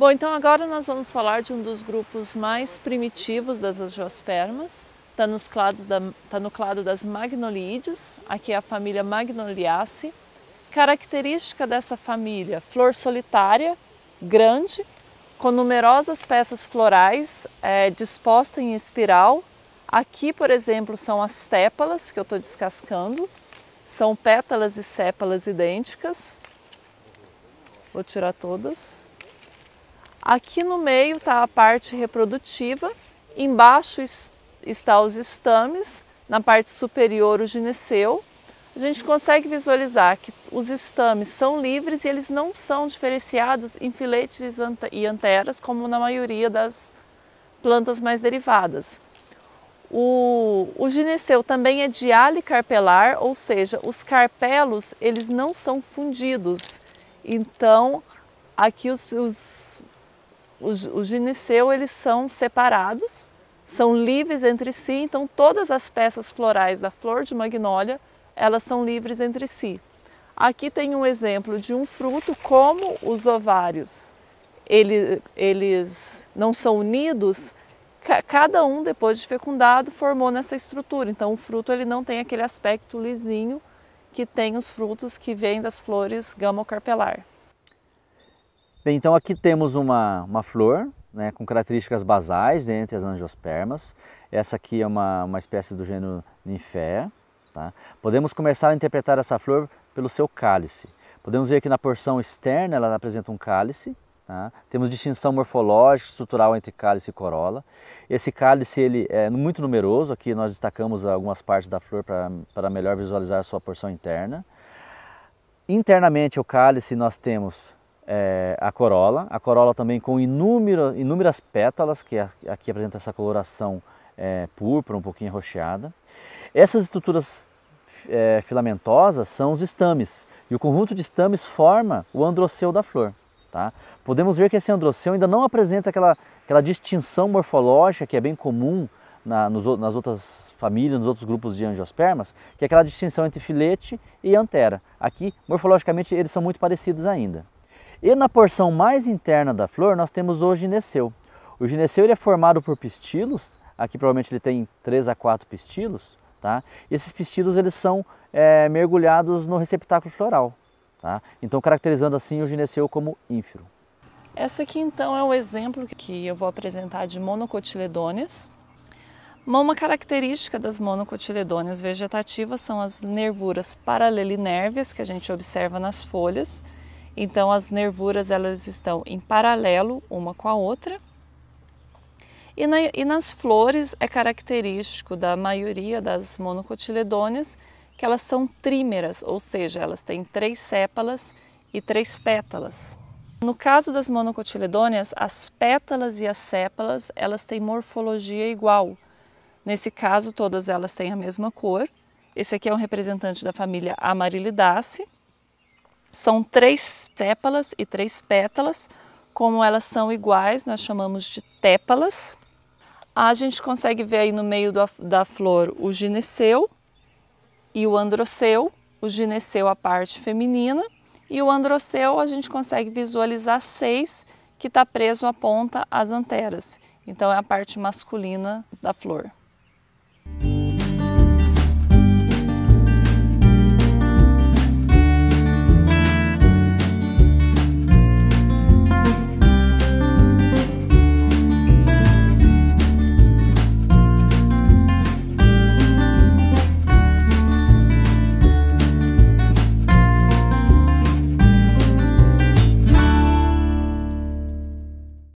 Bom, então agora nós vamos falar de um dos grupos mais primitivos das angiospermas. Está tá no clado das magnoliides, aqui é a família Magnoliaceae. Característica dessa família, flor solitária, grande, com numerosas peças florais é, dispostas em espiral. Aqui, por exemplo, são as tépalas que eu estou descascando. São pétalas e sépalas idênticas. Vou tirar todas. Aqui no meio está a parte reprodutiva, embaixo está os estames, na parte superior o gineceu. A gente consegue visualizar que os estames são livres e eles não são diferenciados em filetes e anteras, como na maioria das plantas mais derivadas. O, o gineceu também é alicarpelar, ou seja, os carpelos eles não são fundidos. Então, aqui os, os os, os gineceu eles são separados, são livres entre si, então todas as peças florais da flor de magnólia, elas são livres entre si. Aqui tem um exemplo de um fruto como os ovários. eles eles não são unidos, cada um depois de fecundado formou nessa estrutura. Então o fruto ele não tem aquele aspecto lisinho que tem os frutos que vêm das flores gamocarpelar. Bem, então aqui temos uma, uma flor né, com características basais dentre as angiospermas. Essa aqui é uma, uma espécie do gênero Ninféa. Tá? Podemos começar a interpretar essa flor pelo seu cálice. Podemos ver que na porção externa ela apresenta um cálice. Tá? Temos distinção morfológica, estrutural entre cálice e corola. Esse cálice ele é muito numeroso, aqui nós destacamos algumas partes da flor para melhor visualizar a sua porção interna. Internamente o cálice nós temos é, a corola, a corola também com inúmeras pétalas, que é aqui apresenta essa coloração é, púrpura, um pouquinho rocheada. Essas estruturas é, filamentosas são os estames, e o conjunto de estames forma o androceu da flor. Tá? Podemos ver que esse androceu ainda não apresenta aquela, aquela distinção morfológica que é bem comum na, nos, nas outras famílias, nos outros grupos de angiospermas, que é aquela distinção entre filete e antera. Aqui, morfologicamente, eles são muito parecidos ainda. E na porção mais interna da flor nós temos o gineceu. O gineceu ele é formado por pistilos, aqui provavelmente ele tem 3 a 4 pistilos, tá? E esses pistilos eles são é, mergulhados no receptáculo floral, tá? Então caracterizando assim o gineceu como ínfero. Essa aqui então é o exemplo que eu vou apresentar de monocotiledôneas. Uma característica das monocotiledôneas vegetativas são as nervuras paralelinérvias que a gente observa nas folhas, então as nervuras elas estão em paralelo uma com a outra. E, na, e nas flores é característico da maioria das monocotiledôneas que elas são trímeras, ou seja, elas têm três sépalas e três pétalas. No caso das monocotiledôneas, as pétalas e as sépalas, elas têm morfologia igual. Nesse caso, todas elas têm a mesma cor. Esse aqui é um representante da família Amarilidaceae. São três sépalas e três pétalas. Como elas são iguais, nós chamamos de tépalas. A gente consegue ver aí no meio do, da flor o gineceu e o androceu. O gineceu a parte feminina e o androceu a gente consegue visualizar seis que está preso à ponta às anteras. Então é a parte masculina da flor.